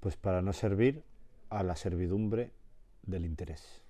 Pues para no servir a la servidumbre del interés.